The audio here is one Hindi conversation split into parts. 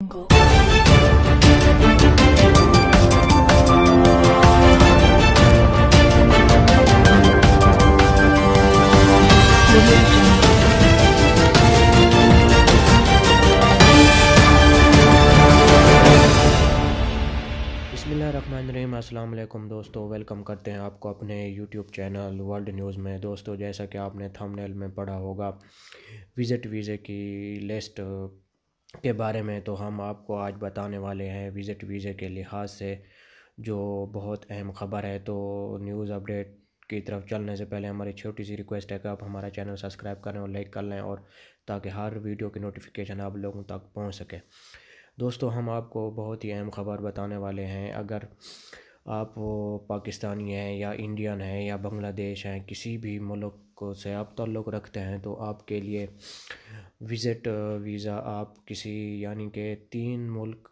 Go. बसमीम अल्लाम दोस्तों वेलकम करते हैं आपको अपने यूट्यूब चैनल वर्ल्ड न्यूज़ में दोस्तों जैसा कि आपने थंबनेल में पढ़ा होगा विज़िट वीज़े की लिस्ट के बारे में तो हम आपको आज बताने वाले हैं विज़िट वीज़े के लिहाज से जो बहुत अहम ख़बर है तो न्यूज़ अपडेट की तरफ चलने से पहले हमारी छोटी सी रिक्वेस्ट है कि आप हमारा चैनल सब्सक्राइब करें और लाइक कर लें और ताकि हर वीडियो की नोटिफिकेशन आप लोगों तक पहुंच सके दोस्तों हम आपको बहुत ही अहम ख़बर बताने वाले हैं अगर आप पाकिस्तानी हैं या इंडियन हैं या बांग्लादेश हैं किसी भी मुल्क को से आप ताल्लुक़ रखते हैं तो आपके लिए विज़िट वीज़ा आप किसी यानी कि तीन मुल्क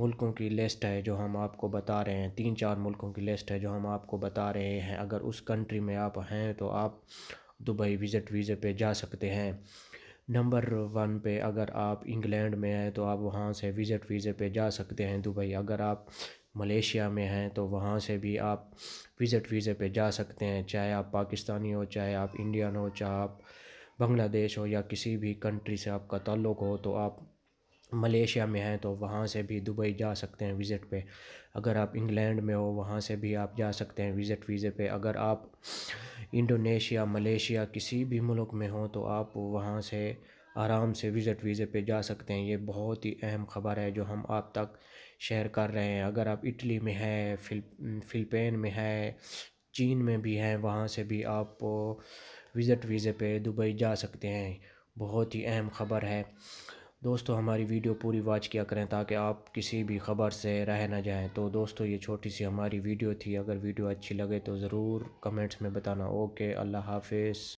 मुल्कों की लिस्ट है जो हम आपको बता रहे हैं तीन चार मुल्कों की लिस्ट है जो हम आपको बता रहे हैं अगर उस कंट्री में आप हैं तो आप दुबई विज़िट वीज़े पे जा सकते हैं नंबर वन पे अगर आप इंग्लैंड में हैं तो आप वहाँ से विज़िट वीज़े पे जा सकते हैं दुबई अगर आप मलेशिया में हैं तो वहाँ से भी आप विज़िट वीज़े पे जा सकते हैं चाहे आप पाकिस्तानी हो चाहे आप इंडियन हो चाहे आप बांग्लादेश हो या किसी भी कंट्री से आपका ताल्लुक़ हो तो आप मलेशिया में हैं तो वहाँ से भी दुबई जा सकते हैं विज़िट पे अगर आप इंग्लैंड में हो वहाँ से भी आप जा सकते हैं विज़िट वीज़े पे अगर आप इंडोनेशिया मलेशिया किसी भी मुल्क में हो तो आप वहाँ से आराम से विज़िट वीज़े पे जा सकते हैं ये बहुत ही अहम ख़बर है जो हम आप तक शेयर कर रहे हैं अगर आप इटली में हैं फिल फिलपेन में हैं चीन में भी हैं वहाँ से भी आप विज़िट वीज़े पे दुबई जा सकते हैं बहुत ही अहम ख़बर है दोस्तों हमारी वीडियो पूरी वॉच किया करें ताकि आप किसी भी ख़बर से रह ना जाएं तो दोस्तों ये छोटी सी हमारी वीडियो थी अगर वीडियो अच्छी लगे तो ज़रूर कमेंट्स में बताना ओके अल्लाह हाफिज़